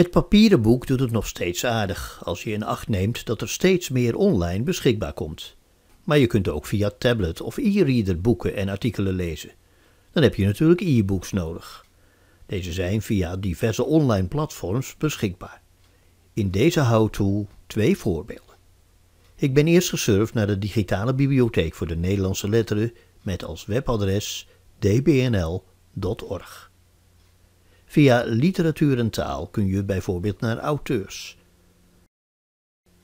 Het papieren boek doet het nog steeds aardig als je in acht neemt dat er steeds meer online beschikbaar komt. Maar je kunt ook via tablet of e-reader boeken en artikelen lezen. Dan heb je natuurlijk e-books nodig. Deze zijn via diverse online platforms beschikbaar. In deze how-to twee voorbeelden. Ik ben eerst gesurfd naar de digitale bibliotheek voor de Nederlandse letteren met als webadres dbnl.org. Via literatuur en taal kun je bijvoorbeeld naar auteurs.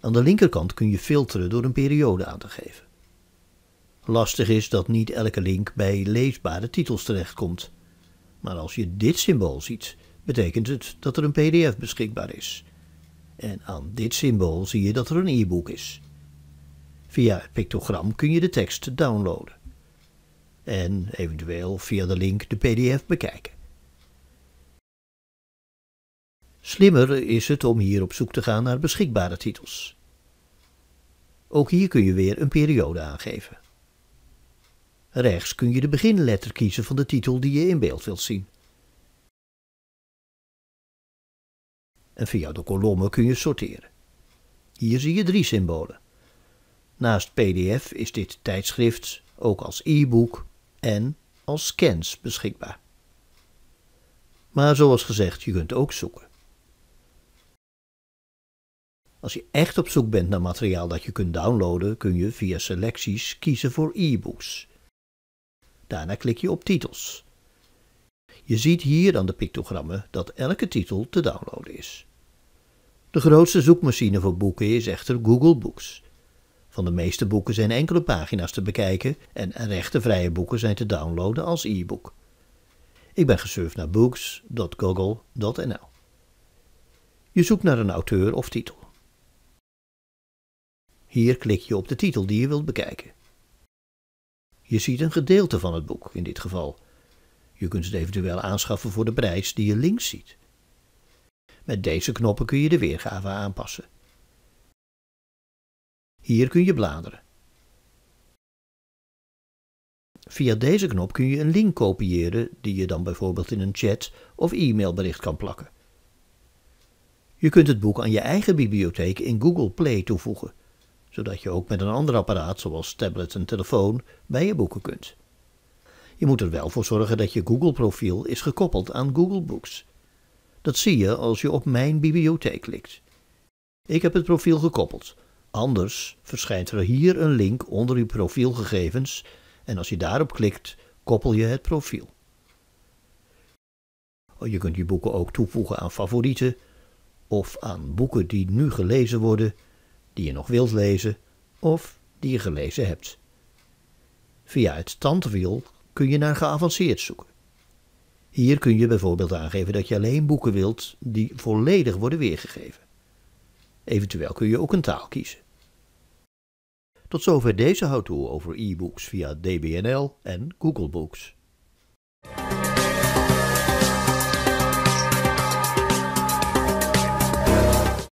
Aan de linkerkant kun je filteren door een periode aan te geven. Lastig is dat niet elke link bij leesbare titels terechtkomt. Maar als je dit symbool ziet, betekent het dat er een PDF beschikbaar is. En aan dit symbool zie je dat er een e-book is. Via het pictogram kun je de tekst downloaden. En eventueel via de link de PDF bekijken. Slimmer is het om hier op zoek te gaan naar beschikbare titels. Ook hier kun je weer een periode aangeven. Rechts kun je de beginletter kiezen van de titel die je in beeld wilt zien. En via de kolommen kun je sorteren. Hier zie je drie symbolen. Naast PDF is dit tijdschrift ook als e-book en als scans beschikbaar. Maar zoals gezegd, je kunt ook zoeken. Als je echt op zoek bent naar materiaal dat je kunt downloaden, kun je via selecties kiezen voor e-books. Daarna klik je op titels. Je ziet hier aan de pictogrammen dat elke titel te downloaden is. De grootste zoekmachine voor boeken is echter Google Books. Van de meeste boeken zijn enkele pagina's te bekijken en rechtenvrije boeken zijn te downloaden als e-book. Ik ben gesurfd naar books.google.nl. Je zoekt naar een auteur of titel. Hier klik je op de titel die je wilt bekijken. Je ziet een gedeelte van het boek in dit geval. Je kunt het eventueel aanschaffen voor de prijs die je links ziet. Met deze knoppen kun je de weergave aanpassen. Hier kun je bladeren. Via deze knop kun je een link kopiëren die je dan bijvoorbeeld in een chat of e-mailbericht kan plakken. Je kunt het boek aan je eigen bibliotheek in Google Play toevoegen zodat je ook met een ander apparaat, zoals tablet en telefoon, bij je boeken kunt. Je moet er wel voor zorgen dat je Google-profiel is gekoppeld aan Google Books. Dat zie je als je op Mijn bibliotheek klikt. Ik heb het profiel gekoppeld. Anders verschijnt er hier een link onder uw profielgegevens en als je daarop klikt, koppel je het profiel. Oh, je kunt je boeken ook toevoegen aan favorieten of aan boeken die nu gelezen worden die je nog wilt lezen of die je gelezen hebt. Via het tandwiel kun je naar geavanceerd zoeken. Hier kun je bijvoorbeeld aangeven dat je alleen boeken wilt die volledig worden weergegeven. Eventueel kun je ook een taal kiezen. Tot zover deze how over e-books via DBNL en Google Books.